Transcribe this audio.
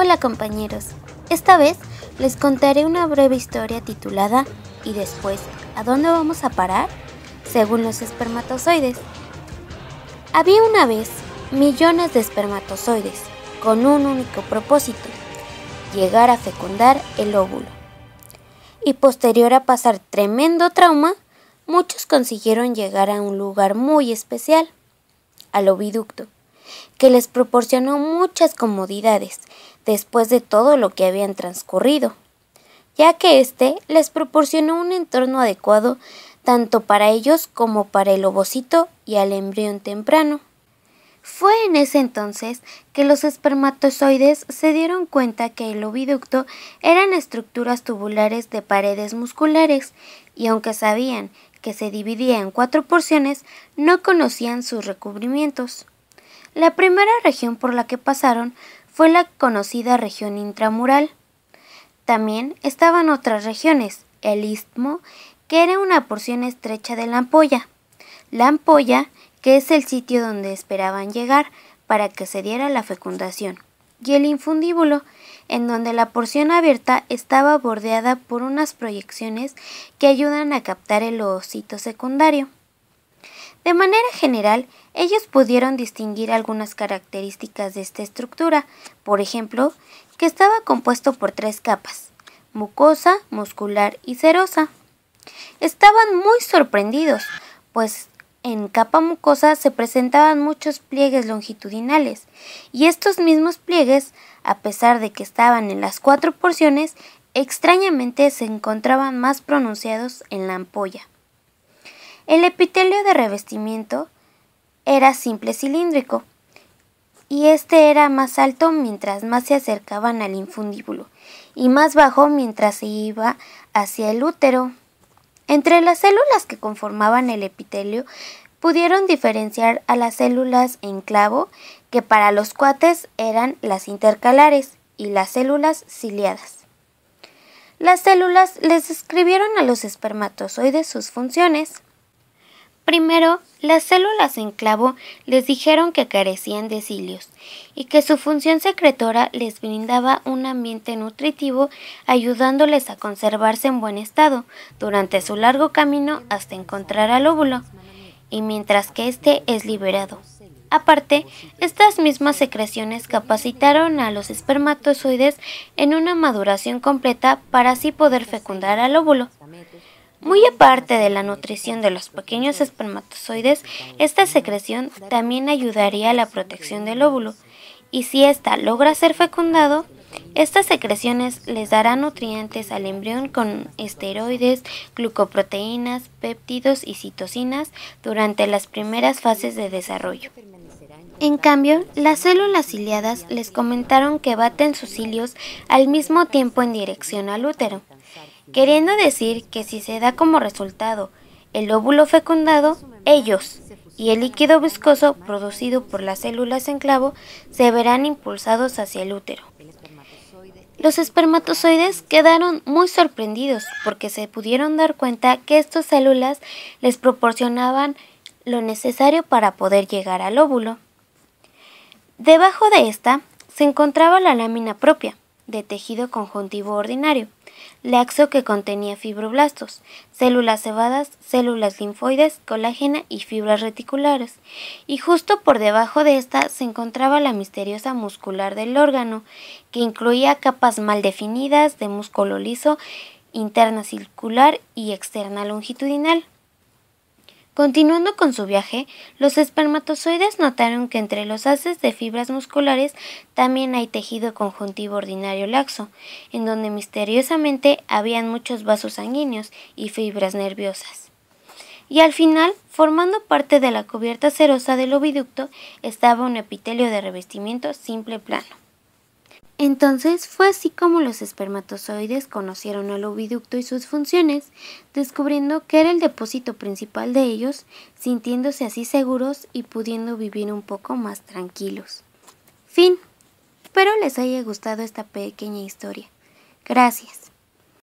Hola compañeros, esta vez les contaré una breve historia titulada ¿Y después a dónde vamos a parar? según los espermatozoides. Había una vez millones de espermatozoides con un único propósito, llegar a fecundar el óvulo. Y posterior a pasar tremendo trauma, muchos consiguieron llegar a un lugar muy especial, al oviducto que les proporcionó muchas comodidades después de todo lo que habían transcurrido, ya que éste les proporcionó un entorno adecuado tanto para ellos como para el ovocito y al embrión temprano. Fue en ese entonces que los espermatozoides se dieron cuenta que el oviducto eran estructuras tubulares de paredes musculares, y aunque sabían que se dividía en cuatro porciones, no conocían sus recubrimientos. La primera región por la que pasaron fue la conocida región intramural. También estaban otras regiones, el istmo, que era una porción estrecha de la ampolla. La ampolla, que es el sitio donde esperaban llegar para que se diera la fecundación. Y el infundíbulo, en donde la porción abierta estaba bordeada por unas proyecciones que ayudan a captar el oocito secundario. De manera general, ellos pudieron distinguir algunas características de esta estructura, por ejemplo, que estaba compuesto por tres capas, mucosa, muscular y serosa. Estaban muy sorprendidos, pues en capa mucosa se presentaban muchos pliegues longitudinales, y estos mismos pliegues, a pesar de que estaban en las cuatro porciones, extrañamente se encontraban más pronunciados en la ampolla. El epitelio de revestimiento era simple cilíndrico y este era más alto mientras más se acercaban al infundíbulo y más bajo mientras se iba hacia el útero. Entre las células que conformaban el epitelio pudieron diferenciar a las células en clavo, que para los cuates eran las intercalares, y las células ciliadas. Las células les describieron a los espermatozoides sus funciones. Primero, las células en clavo les dijeron que carecían de cilios y que su función secretora les brindaba un ambiente nutritivo ayudándoles a conservarse en buen estado durante su largo camino hasta encontrar al óvulo y mientras que éste es liberado. Aparte, estas mismas secreciones capacitaron a los espermatozoides en una maduración completa para así poder fecundar al óvulo. Muy aparte de la nutrición de los pequeños espermatozoides, esta secreción también ayudaría a la protección del óvulo, y si ésta logra ser fecundado, estas secreciones les darán nutrientes al embrión con esteroides, glucoproteínas, péptidos y citocinas durante las primeras fases de desarrollo. En cambio, las células ciliadas les comentaron que baten sus cilios al mismo tiempo en dirección al útero queriendo decir que si se da como resultado el óvulo fecundado, ellos y el líquido viscoso producido por las células en clavo se verán impulsados hacia el útero. Los espermatozoides quedaron muy sorprendidos porque se pudieron dar cuenta que estas células les proporcionaban lo necesario para poder llegar al óvulo. Debajo de esta se encontraba la lámina propia, de tejido conjuntivo ordinario, laxo que contenía fibroblastos, células cebadas, células linfoides, colágena y fibras reticulares. Y justo por debajo de esta se encontraba la misteriosa muscular del órgano, que incluía capas mal definidas de músculo liso, interna circular y externa longitudinal. Continuando con su viaje, los espermatozoides notaron que entre los haces de fibras musculares también hay tejido conjuntivo ordinario laxo, en donde misteriosamente habían muchos vasos sanguíneos y fibras nerviosas. Y al final, formando parte de la cubierta serosa del oviducto, estaba un epitelio de revestimiento simple plano. Entonces fue así como los espermatozoides conocieron al oviducto y sus funciones, descubriendo que era el depósito principal de ellos, sintiéndose así seguros y pudiendo vivir un poco más tranquilos. Fin. Espero les haya gustado esta pequeña historia. Gracias.